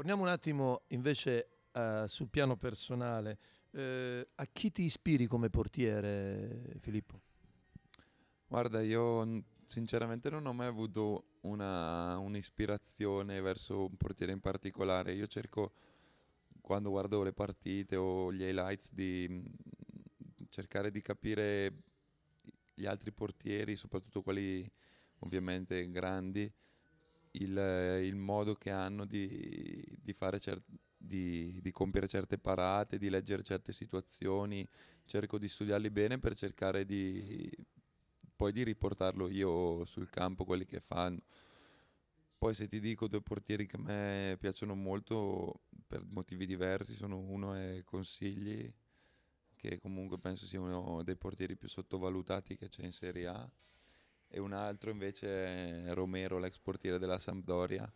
Torniamo un attimo invece uh, sul piano personale. Uh, a chi ti ispiri come portiere, Filippo? Guarda, io sinceramente non ho mai avuto una, un'ispirazione verso un portiere in particolare. Io cerco, quando guardo le partite o gli highlights, di mm, cercare di capire gli altri portieri, soprattutto quelli ovviamente grandi, il, il modo che hanno di, di, cer- di, di, compiere certe parate, di leggere certe situazioni, cerco di studiarli bene per cercare di poi di riportarlo io sul campo quelli che fanno. Poi se ti dico due portieri che a me piacciono molto per motivi diversi, sono uno è Consigli, che comunque penso sia uno dei portieri più sottovalutati che c'è in Serie A, e un altro invece è Romero, l'ex portiere della Sampdoria.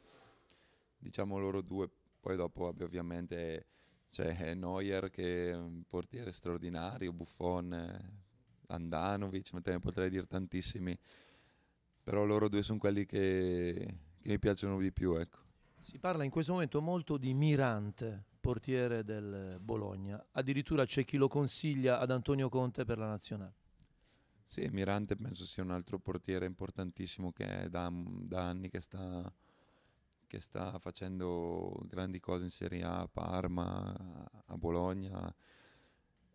Diciamo loro due, poi dopo ovviamente c'è Neuer che è un portiere straordinario, Buffon, eh, Andanovic, ma te ne potrei dire tantissimi, però loro due sono quelli che, che mi piacciono di più. Ecco. Si parla in questo momento molto di Mirante, portiere del Bologna, addirittura c'è chi lo consiglia ad Antonio Conte per la nazionale. Sì, Mirante penso sia un altro portiere importantissimo che da, da anni che sta, che sta, facendo grandi cose in Serie A, a Parma, a Bologna.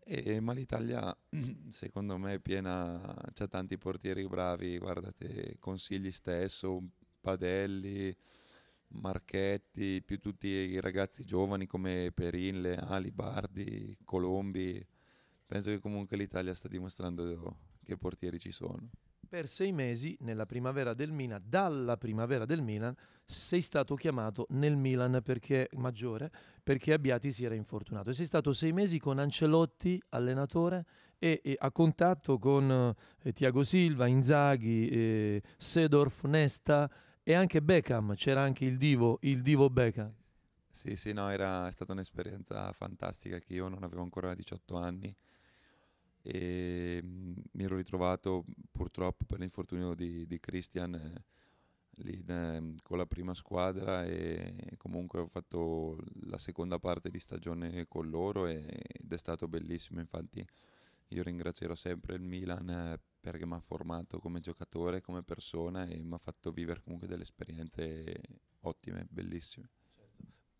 E, ma l'Italia secondo me è piena, c'è tanti portieri bravi, guardate, Consigli stesso, Padelli, Marchetti, più tutti i ragazzi giovani come Perin, Leali, Bardi, Colombi. Penso che comunque l'Italia sta dimostrando che portieri ci sono? Per sei mesi, nella primavera del Milan, dalla primavera del Milan, sei stato chiamato nel Milan perché, maggiore perché Abbiati si era infortunato. E sei stato sei mesi con Ancelotti, allenatore, e, e a contatto con eh, Tiago Silva, Inzaghi, eh, Sedorf, Nesta e anche Beckham. C'era anche il divo, il divo Beckham. Sì, sì, no, era, è stata un'esperienza fantastica che io non avevo ancora 18 anni e mm, mi ero ritrovato purtroppo per l'infortunio di, di Christian eh, lì, eh, con la prima squadra e comunque ho fatto la seconda parte di stagione con loro e, ed è stato bellissimo infatti io ringrazierò sempre il Milan eh, perché mi ha formato come giocatore, come persona e mi ha fatto vivere comunque delle esperienze ottime, bellissime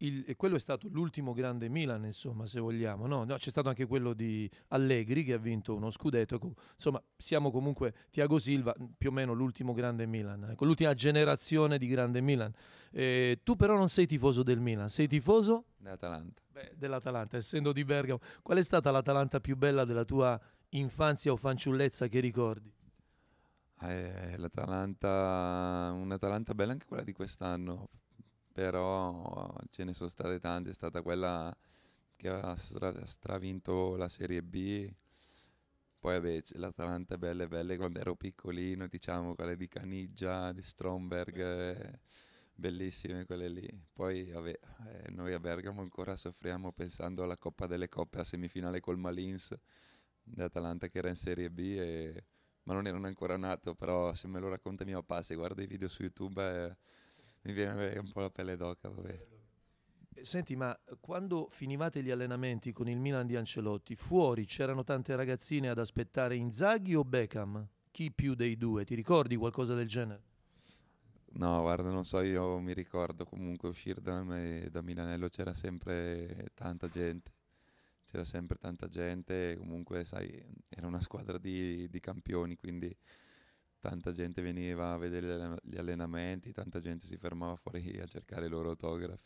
il, e quello è stato l'ultimo grande Milan, insomma, se vogliamo. No, no, c'è stato anche quello di Allegri che ha vinto uno scudetto. Ecco, insomma, siamo comunque Tiago Silva, più o meno l'ultimo grande Milan, ecco, l'ultima generazione di grande Milan. Eh, tu però non sei tifoso del Milan, sei tifoso? Dell'Atalanta. Beh, dell'Atalanta, essendo di Bergamo. Qual è stata l'Atalanta più bella della tua infanzia o fanciullezza che ricordi? Eh, L'Atalanta, un'Atalanta bella anche quella di quest'anno, però ce ne sono state tante, è stata quella che ha stra- stravinto la Serie B, poi vabbè l'Atalanta belle belle quando ero piccolino, diciamo quelle di Caniggia, di Stromberg, bellissime quelle lì, poi vabbè eh, noi a Bergamo ancora soffriamo pensando alla Coppa delle Coppe a semifinale col Malins, d'Atalanta che era in Serie B e... ma non erano ancora nato, però se me lo racconta mio papà, se guarda i video su YouTube... Eh, mi viene un po' la pelle d'oca, vabbè. Senti, ma quando finivate gli allenamenti con il Milan di Ancelotti, fuori c'erano tante ragazzine ad aspettare Inzaghi o Beckham? Chi più dei due? Ti ricordi qualcosa del genere? No, guarda, non so, io mi ricordo comunque uscire da, me, da Milanello c'era sempre tanta gente, c'era sempre tanta gente, comunque sai, era una squadra di, di campioni, quindi tanta gente veniva a vedere gli allenamenti, tanta gente si fermava fuori a cercare i loro autografi.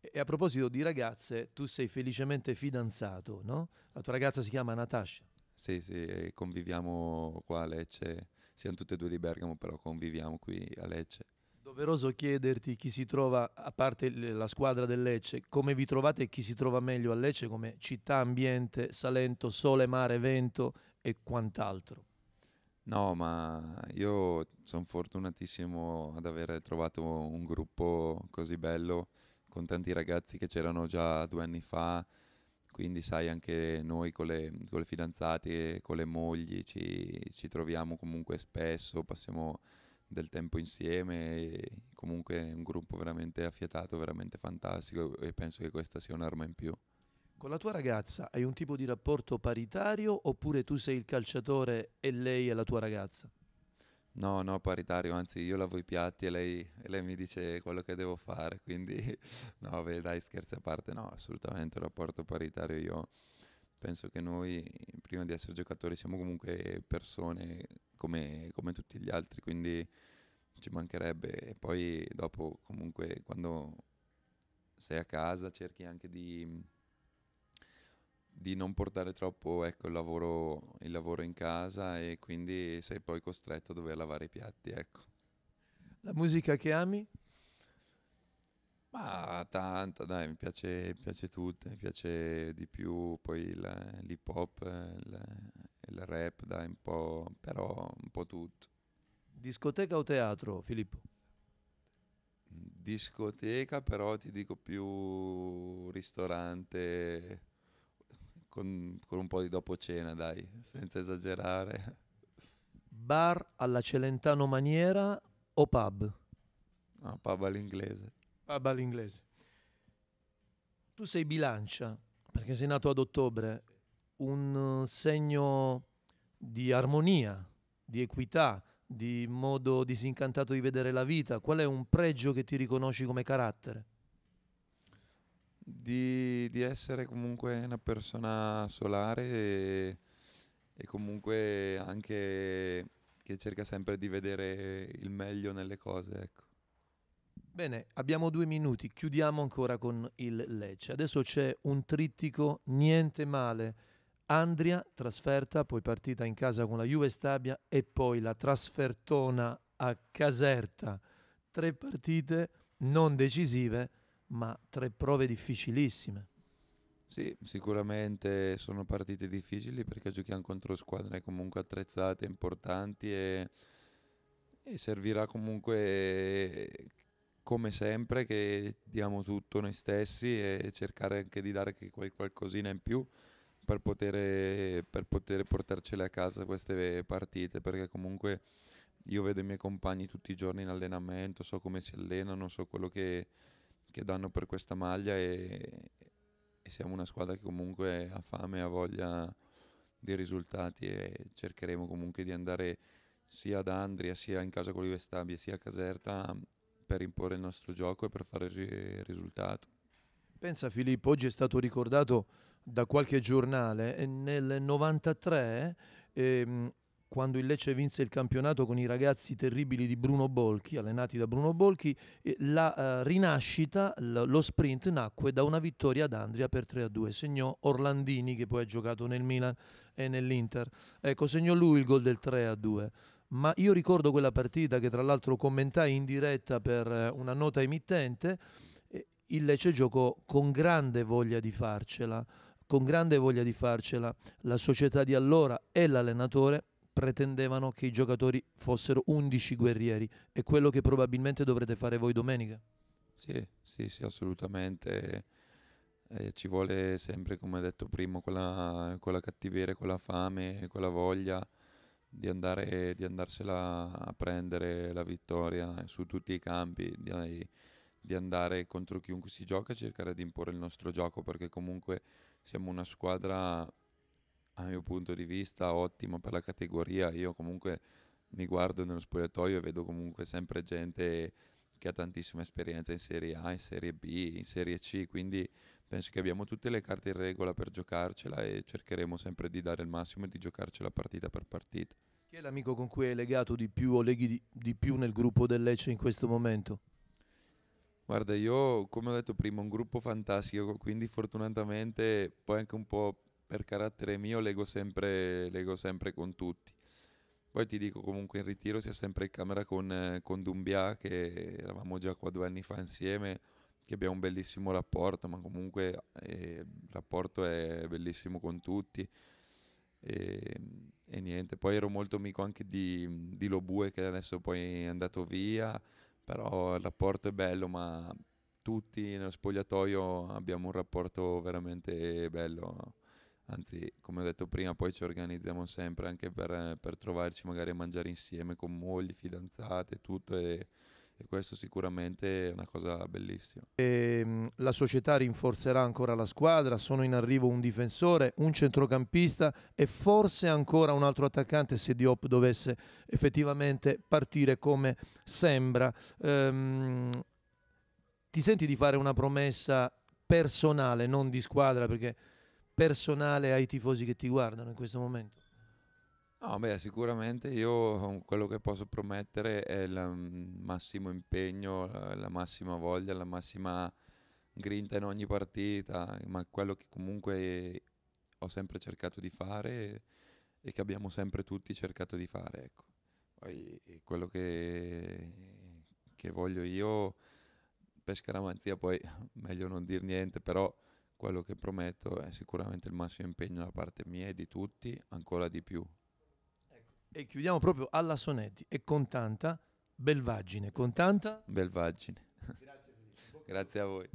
E a proposito di ragazze, tu sei felicemente fidanzato, no? La tua ragazza si chiama Natasha. Sì, sì, conviviamo qua a Lecce, siamo tutte e due di Bergamo, però conviviamo qui a Lecce. Doveroso chiederti chi si trova, a parte la squadra del Lecce, come vi trovate e chi si trova meglio a Lecce come città, ambiente, Salento, sole, mare, vento e quant'altro? No, ma io sono fortunatissimo ad aver trovato un gruppo così bello con tanti ragazzi che c'erano già due anni fa, quindi sai anche noi con le, con le fidanzate, con le mogli ci, ci, troviamo comunque spesso, passiamo del tempo insieme, comunque è un gruppo veramente affiatato, veramente fantastico e penso che questa sia un'arma in più con la tua ragazza hai un tipo di rapporto paritario oppure tu sei il calciatore e lei è la tua ragazza? No, no, paritario, anzi io lavo i piatti e lei, e lei mi dice quello che devo fare, quindi no, beh, dai scherzi a parte, no, assolutamente un rapporto paritario io penso che noi prima di essere giocatori siamo comunque persone come, come tutti gli altri, quindi ci mancherebbe e poi dopo comunque quando sei a casa cerchi anche di di non portare troppo ecco, il, lavoro, il, lavoro, in casa e quindi sei poi costretto a dover lavare i piatti. Ecco. La musica che ami? Ma tanta, dai, mi piace, piace tutta, mi piace di più poi l'hip hop, il, il, rap, dai, un po', però un po' tutto. Discoteca o teatro, Filippo? Discoteca, però ti dico più ristorante con, con un po' di dopo cena, dai, senza esagerare. Bar alla Celentano Maniera o pub? No, pub all'inglese. Pub all'inglese. Tu sei bilancia, perché sei nato ad ottobre, un eh, segno di armonia, di equità, di modo disincantato di vedere la vita? Qual è un pregio che ti riconosci come carattere? Di, di essere comunque una persona solare e, e comunque anche che cerca sempre di vedere il meglio nelle cose, ecco. Bene, abbiamo due minuti, chiudiamo ancora con il Lecce. Adesso c'è un trittico, niente male. Andria, trasferta, poi partita in casa con la Juve Stabia e poi la trasfertona a Caserta. Tre partite non decisive ma tre prove difficilissime. Sì, sicuramente sono partite difficili perché giochiamo contro squadre comunque attrezzate, importanti e, e servirà comunque come sempre che diamo tutto noi stessi e cercare anche di dare quel qualcosina in più per poter, per poter portarcele a casa queste partite perché comunque io vedo i miei compagni tutti i giorni in allenamento, so come si allenano, so quello che, che danno per questa maglia e, e siamo una squadra che comunque ha fame, e ha voglia di risultati e cercheremo comunque di andare sia ad Andria, sia in casa con l'Ivestabia, sia a Caserta mm, per imporre il nostro gioco e per fare il risultato. Pensa Filippo, oggi è stato ricordato da qualche giornale, eh, nel 93 ehm, quando il Lecce vinse il campionato con i ragazzi terribili di Bruno Bolchi, allenati da Bruno Bolchi, la eh, rinascita, lo sprint nacque da una vittoria ad Andria per 3-2. Segnò Orlandini che poi ha giocato nel Milan e nell'Inter. Ecco, segnò lui il gol del 3-2 ma io ricordo quella partita che tra l'altro commentai in diretta per eh, una nota emittente, il Lecce giocò con grande voglia di farcela, con grande voglia di farcela la società di allora e l'allenatore pretendevano che i giocatori fossero 11 guerrieri. È quello che probabilmente dovrete fare voi domenica. Sì, sì, sì, assolutamente. Eh, ci vuole sempre, come detto prima, quella, quella cattiveria, quella fame, quella voglia di, andare, di andarsela a prendere la vittoria su tutti i campi, di, di andare contro chiunque si gioca e cercare di imporre il nostro gioco, perché comunque siamo una squadra a mio punto di vista ottimo per la categoria. Io comunque mi guardo nello spogliatoio e vedo comunque sempre gente che ha tantissima esperienza in Serie A, in Serie B, in Serie C, quindi penso che abbiamo tutte le carte in regola per giocarcela e cercheremo sempre di dare il massimo e di giocarcela partita per partita. Chi è l'amico con cui hai legato di più o leghi di, di più nel gruppo del Lecce in questo momento? Guarda, io come ho detto prima, un gruppo fantastico, quindi fortunatamente poi anche un po' per carattere mio leggo sempre, leggo sempre con tutti. Poi ti dico comunque in ritiro sia sempre in camera con, con Dumbia che eravamo già qua due anni fa insieme, che abbiamo un bellissimo rapporto, ma comunque eh, il rapporto è bellissimo con tutti. E, e, niente, poi ero molto amico anche di, di Lobue che adesso poi è andato via, però il rapporto è bello, ma tutti nello spogliatoio abbiamo un rapporto veramente bello anzi come ho detto prima poi ci organizziamo sempre anche per, per trovarci magari a mangiare insieme con mogli, fidanzate, tutto e, e questo sicuramente è una cosa bellissima. E, ehm, la società rinforzerà ancora la squadra, sono in arrivo un difensore, un centrocampista e forse ancora un altro attaccante se Diop dovesse effettivamente partire come sembra. Ehm, ti senti di fare una promessa personale, non di squadra perché personale ai tifosi che ti guardano in questo momento? No, beh, sicuramente io um, quello che posso promettere è il um, massimo impegno, la, massima voglia, la massima grinta in ogni partita, ma quello che comunque ho sempre cercato di fare e che abbiamo sempre tutti cercato di fare. Ecco. Poi eh, quello che, che voglio io per scaramanzia, poi meglio non dire niente, però quello che prometto è sicuramente il massimo impegno da parte mia e di tutti, ancora di più. Ecco. E chiudiamo proprio alla Sonetti e con tanta Belvaggine. Con tanta Belvaggine. Grazie, Grazie a voi.